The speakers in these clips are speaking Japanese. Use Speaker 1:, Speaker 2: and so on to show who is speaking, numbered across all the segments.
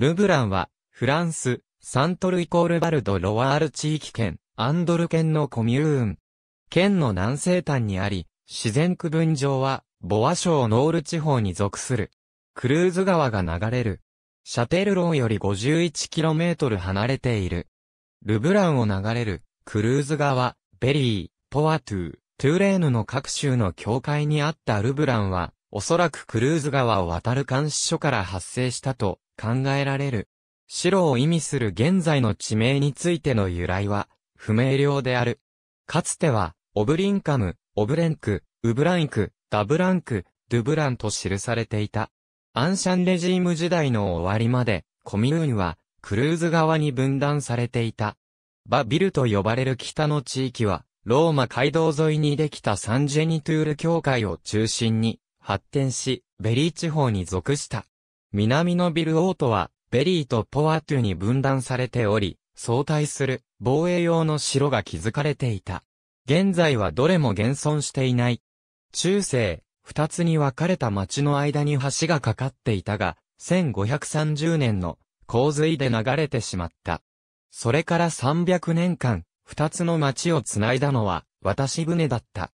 Speaker 1: ルブランは、フランス、サントルイコールバルド・ロワール地域圏、アンドル県のコミューン。県の南西端にあり、自然区分上は、ボア省ノール地方に属する。クルーズ川が流れる。シャテルローより 51km 離れている。ルブランを流れる、クルーズ川、ベリー、ポワトゥトゥーレーヌの各州の境界にあったルブランは、おそらくクルーズ川を渡る監視所から発生したと考えられる。白を意味する現在の地名についての由来は不明瞭である。かつては、オブリンカム、オブレンク、ウブランク、ダブランク、ドゥブランと記されていた。アンシャンレジーム時代の終わりまで、コミューンは、クルーズ側に分断されていた。バビルと呼ばれる北の地域は、ローマ街道沿いにできたサンジェニトゥール教会を中心に、発展し、ベリー地方に属した。南のビルオートは、ベリーとポワトゥに分断されており、相対する防衛用の城が築かれていた。現在はどれも現存していない。中世、二つに分かれた町の間に橋がかかっていたが、1530年の洪水で流れてしまった。それから300年間、二つの町をつないだのは、渡し船だった。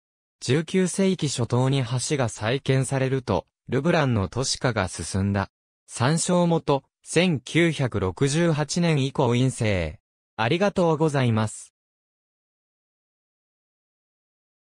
Speaker 1: 19世紀初頭に橋が再建されると、ルブランの都市化が進んだ。参照元、1968年以降陰性。ありがとうございます。